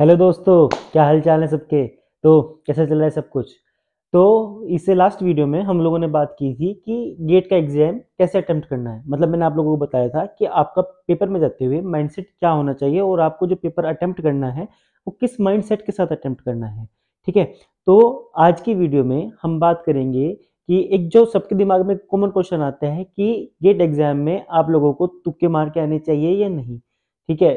hello दोस्तों क्या हाल चाल है सबके तो कैसा चल रहा है सब कुछ तो इससे लास्ट वीडियो में हम लोगों ने बात की थी कि गेट का एग्ज़ाम कैसे अटैम्प्ट करना है मतलब मैंने आप लोगों को बताया था कि आपका पेपर में जाते हुए माइंडसेट क्या होना चाहिए और आपको जो पेपर अटैम्प्ट करना है वो किस माइंडसेट के साथ अटैम्प्ट करना है ठीक है तो आज की वीडियो में हम बात करेंगे कि एक जो सबके दिमाग में कॉमन क्वेश्चन आता है कि गेट एग्ज़ाम में आप लोगों को तुक्के मार के आने चाहिए या नहीं ठीक है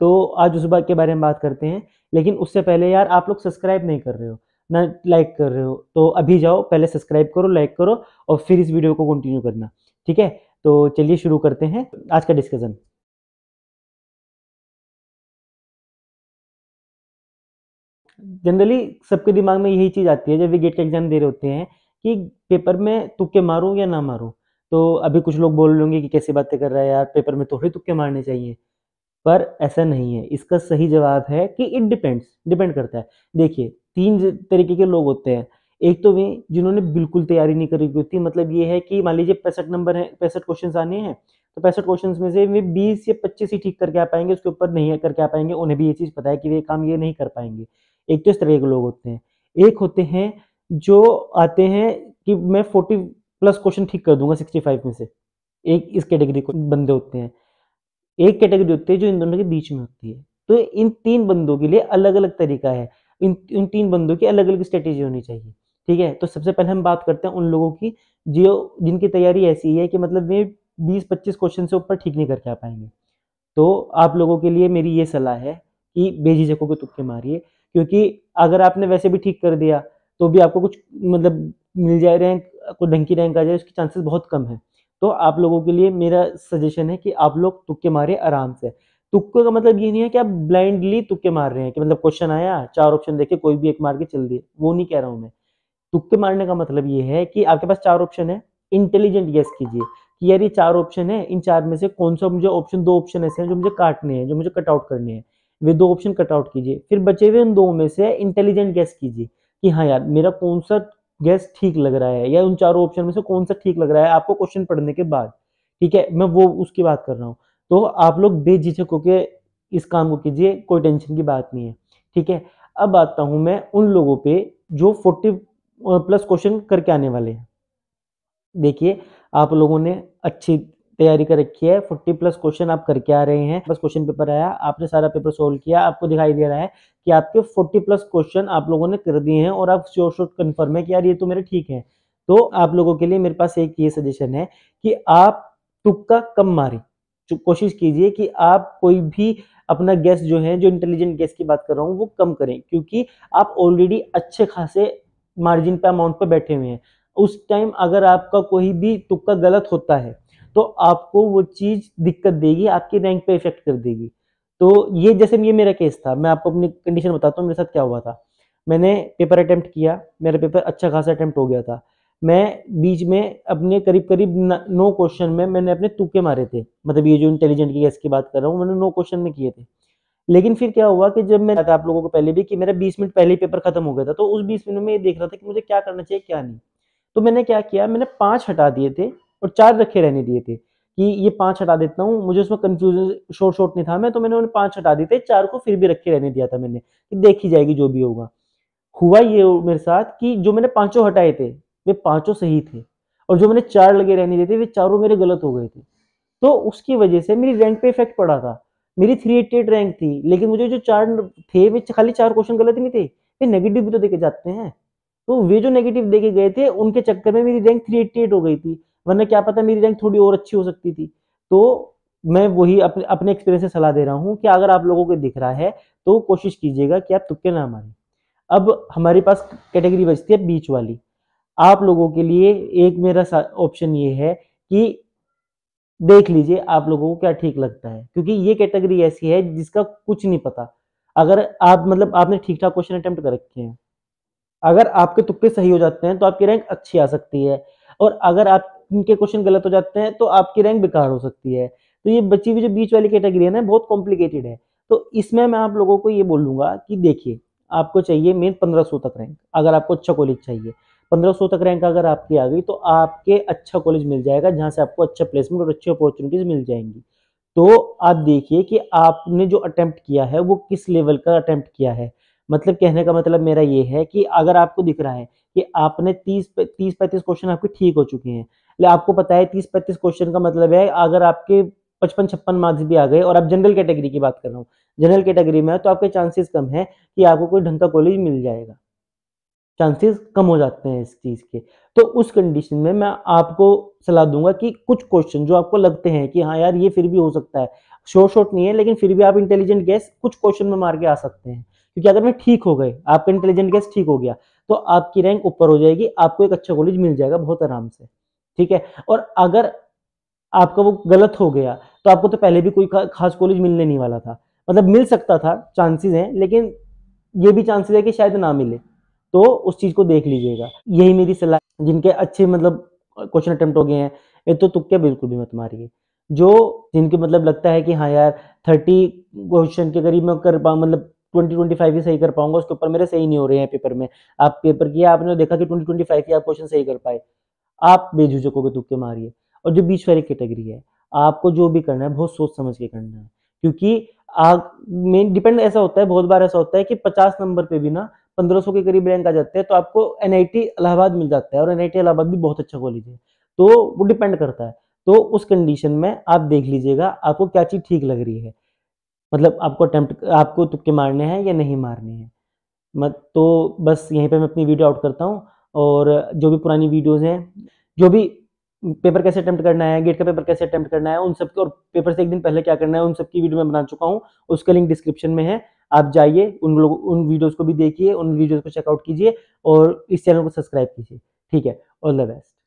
तो आज उस बात के बारे में बात करते हैं लेकिन उससे पहले यार आप लोग सब्सक्राइब नहीं कर रहे हो ना लाइक कर रहे हो तो अभी जाओ पहले सब्सक्राइब करो लाइक करो और फिर इस वीडियो को कंटिन्यू करना ठीक है तो चलिए शुरू करते हैं आज का डिस्कशन जनरली सबके दिमाग में यही चीज़ आती है जब गेट का एग्जाम दे रहे होते हैं कि पेपर में तुक्के मारूं या ना मारूं तो अभी कुछ लोग बोल लेंगे कि कैसी बातें कर रहा है यार पेपर में थोड़े तुक्के मारने चाहिए पर ऐसा नहीं है इसका सही जवाब है कि इट डिपेंड्स डिपेंड करता है देखिए तीन तरीके के लोग होते हैं एक तो वे जिन्होंने बिल्कुल तैयारी नहीं करी होती मतलब ये है कि मान लीजिए पैंसठ नंबर है पैंसठ क्वेश्चन आने हैं तो पैंसठ क्वेश्चन में से वे बीस या पच्चीस ही ठीक करके आ पाएंगे उसके ऊपर नहीं करके आ पाएंगे उन्हें भी ये चीज़ पता है कि वे काम ये नहीं कर पाएंगे एक तो इस तरह के लोग होते हैं एक होते हैं जो आते हैं कि मैं फोर्टी प्लस क्वेश्चन ठीक कर दूंगा सिक्सटी फाइव में से एक इस कैटेगरी को बंदे होते हैं एक कैटेगरी होती है जो इन दोनों के बीच में होती है तो इन तीन बंदों के लिए अलग अलग तरीका है इन इन तीन बंदों की अलग अलग स्ट्रेटेजी होनी चाहिए ठीक है तो सबसे पहले हम बात करते हैं उन लोगों की जो जिनकी तैयारी ऐसी है कि मतलब वे बीस पच्चीस क्वेश्चन से ऊपर ठीक नहीं करके आ पाएंगे तो आप लोगों के लिए मेरी ये सलाह है कि बेझिझकों के तुक्के मारिए क्योंकि अगर आपने वैसे भी ठीक कर दिया तो भी आपको कुछ मतलब मिल जाए रैंक कोई ढंग की रैंक आ जाए उसके चांसेस बहुत कम है तो आप लोगों के लिए मेरा सजेशन है कि आप लोग तुक्के मारे आराम से तुक्के का मतलब ये नहीं है कि आप ब्लाइंडली तुक्के मार रहे हैं कि मतलब क्वेश्चन आया चार ऑप्शन देखे कोई भी एक मार के चल दिए वो नहीं कह रहा हूं मैं तुक्के मारने का मतलब ये है कि आपके पास चार ऑप्शन है इंटेलिजेंट गेस कीजिए कि यार ये चार ऑप्शन है इन चार में से कौन सा मुझे ऑप्शन दो ऑप्शन ऐसे हैं जो मुझे काटने हैं जो मुझे कटआउट करने हैं वे दो ऑप्शन कटआउट कीजिए फिर बचे हुए उन दो में से इंटेलिजेंट गैस कीजिए कि हाँ यार मेरा कौन सा गैस ठीक लग रहा है या उन चारों ऑप्शन में से कौन सा ठीक लग रहा है आपको क्वेश्चन पढ़ने के बाद ठीक है मैं वो उसकी बात कर रहा हूँ तो आप लोग बेझिझक होके इस काम को कीजिए कोई टेंशन की बात नहीं है ठीक है अब आता हूं मैं उन लोगों पे जो फोर्टी प्लस क्वेश्चन करके आने वाले हैं देखिए आप लोगों ने अच्छी तैयारी कर रखी है फोर्टी प्लस क्वेश्चन आप करके आ रहे हैं बस क्वेश्चन पेपर आया आपने सारा पेपर सोल्व किया आपको दिखाई दे रहा है कि आपके फोर्टी प्लस क्वेश्चन आप लोगों ने कर दिए हैं और आप श्योर श्योर कन्फर्म है कि यार ये तो मेरे ठीक है तो आप लोगों के लिए मेरे पास एक ये सजेशन है कि आप तुक्का कम मारें कोशिश कीजिए कि आप कोई भी अपना गैस जो है जो इंटेलिजेंट गैस की बात कर रहा हूँ वो कम करें क्योंकि आप ऑलरेडी अच्छे खासे मार्जिन पे अमाउंट पे बैठे हुए हैं उस टाइम अगर आपका कोई भी तुक्का गलत होता है तो आपको वो चीज़ दिक्कत देगी आपकी रैंक पे इफेक्ट कर देगी तो ये जैसे ये मेरा केस था मैं आपको अपनी कंडीशन बताता हूँ मेरे साथ क्या हुआ था मैंने पेपर अटैम्प्ट किया मेरा पेपर अच्छा खासा अटैम्प्ट हो गया था मैं बीच में अपने करीब करीब नौ क्वेश्चन में मैंने अपने तुके मारे थे मतलब ये जो इंटेलिजेंट की गैस की बात कर रहा हूँ मैंने नो क्वेश्चन में किए थे लेकिन फिर क्या हुआ कि जब मैं आप लोगों को पहले भी कि मेरा 20 मिनट पहले ही पेपर खत्म हो गया था तो उस 20 मिनट में ये देख रहा था कि मुझे क्या करना चाहिए क्या नहीं तो मैंने क्या किया मैंने पाँच हटा दिए थे और चार रखे रहने दिए थे कि ये पांच हटा देता हूँ मुझे उसमें कंफ्यूजन शॉर्ट शॉर्ट नहीं था मैं तो मैंने उन्हें पांच हटा दिए थे चार को फिर भी रखे रहने दिया था मैंने कि देखी जाएगी जो भी होगा हुआ ये मेरे साथ कि जो मैंने पांचों हटाए थे वे पांचों सही थे और जो मैंने चार लगे रहने दिए थे वे चारों मेरे गलत हो गए थे तो उसकी वजह से मेरी रैंक पे इफेक्ट पड़ा था मेरी थ्री एट्टी एट रैंक थी लेकिन मुझे जो चार थे वे खाली चार क्वेश्चन गलत नहीं थे वे नेगेटिव भी तो देखे जाते हैं तो वे जो नेगेटिव देखे गए थे उनके चक्कर में मेरी रैंक थ्री एट्टी एट हो गई थी वरना क्या पता मेरी रैंक थोड़ी और अच्छी हो सकती थी तो मैं वही अपने अपने एक्सपीरियंस से सलाह दे रहा हूँ कि अगर आप लोगों को दिख रहा है तो कोशिश कीजिएगा कि आप तुक्के ना मारें अब हमारे पास कैटेगरी बचती है बीच वाली आप लोगों के लिए एक मेरा ऑप्शन ये है कि देख लीजिए आप लोगों को क्या ठीक लगता है क्योंकि ये कैटेगरी ऐसी है जिसका कुछ नहीं पता अगर आप मतलब आपने ठीक ठाक क्वेश्चन अटेम्प्ट कर रखे हैं अगर आपके तुक्के सही हो जाते हैं तो आपकी रैंक अच्छी आ सकती है और अगर आप इनके क्वेश्चन गलत हो जाते हैं तो आपकी रैंक बेकार हो सकती है तो ये बची हुई जो बीच वाली कैटेगरी है ना बहुत कॉम्प्लिकेटेड है तो इसमें मैं आप लोगों को ये लूंगा कि देखिए आपको चाहिए मेन पंद्रह सौ तक रैंक अगर आपको अच्छा कॉलेज चाहिए पंद्रह सौ तक रैंक अगर आपकी आ गई तो आपके अच्छा कॉलेज मिल जाएगा जहाँ से आपको अच्छा प्लेसमेंट और अच्छी अपॉर्चुनिटीज मिल जाएंगी तो आप देखिए कि आपने जो अटेम्प्ट किया है वो किस लेवल का अटेम्प्ट किया है मतलब कहने का मतलब मेरा ये है कि अगर आपको दिख रहा है कि आपने तीस तीस पैंतीस क्वेश्चन आपके ठीक हो चुके हैं आपको पता है तीस पैंतीस क्वेश्चन का मतलब है अगर आपके पचपन छप्पन मार्क्स भी आ गए और आप जनरल कैटेगरी की बात कर रहा हूँ जनरल कैटेगरी में है तो आपके चांसेस कम है कि आपको कोई ढंग का कॉलेज मिल जाएगा चांसेस कम हो जाते हैं इस चीज़ के तो उस कंडीशन में मैं आपको सलाह दूंगा कि कुछ क्वेश्चन जो आपको लगते हैं कि हाँ यार ये फिर भी हो सकता है शोर शॉर्ट नहीं है लेकिन फिर भी आप इंटेलिजेंट गैस कुछ क्वेश्चन में मार के आ सकते हैं क्योंकि अगर मैं ठीक हो गए आपका इंटेलिजेंट गैस ठीक हो गया तो आपकी रैंक ऊपर हो जाएगी आपको एक अच्छा कॉलेज मिल जाएगा बहुत आराम से ठीक है और अगर आपका वो गलत हो गया तो आपको तो पहले भी कोई खास कॉलेज मिलने नहीं वाला था मतलब मिल सकता था चांसेस हैं लेकिन ये भी चांसेस है कि शायद ना मिले तो उस चीज़ को देख लीजिएगा यही मेरी सलाह जिनके अच्छे मतलब क्वेश्चन अटेम्प्ट हो गए हैं ये तो तुक्के बिल्कुल भी मत मारिए जो जिनके मतलब लगता है कि हाँ यार थर्टी क्वेश्चन के करीब मैं कर पाऊँ मतलब ट्वेंटी ट्वेंटी फाइव ही सही कर पाऊंगा उसके ऊपर मेरे सही नहीं हो रहे हैं पेपर में आप पेपर किया आपने तो देखा कि ट्वेंटी ट्वेंटी फाइव ही आप क्वेश्चन सही कर पाए आप के तुक्के मारिए और जो बीच वाली कैटेगरी है आपको जो भी करना है बहुत सोच समझ के करना है क्योंकि आग डिपेंड ऐसा होता है बहुत बार ऐसा होता है कि पचास नंबर पे भी ना पंद्रह सौ के करीब रैंक आ जाते हैं तो आपको एन इलाहाबाद मिल जाता है और एन इलाहाबाद भी बहुत अच्छा कॉलेज है तो वो डिपेंड करता है तो उस कंडीशन में आप देख लीजिएगा आपको क्या चीज़ ठीक लग रही है मतलब आपको अटैम्प्ट आपको तुक्के मारने हैं या नहीं मारने हैं मत तो बस यहीं पे मैं अपनी वीडियो आउट करता हूँ और जो भी पुरानी वीडियोज़ हैं जो भी पेपर कैसे अटैम्प्ट करना है गेट का पेपर कैसे अटैम्प्ट करना है उन सब के और पेपर से एक दिन पहले क्या करना है उन सब की वीडियो मैं बना चुका हूँ उसका लिंक डिस्क्रिप्शन में है आप जाइए उन लोग उन वीडियोज़ को भी देखिए उन वीडियोज़ को चेकआउट कीजिए और इस चैनल को सब्सक्राइब कीजिए ठीक है ऑल द बेस्ट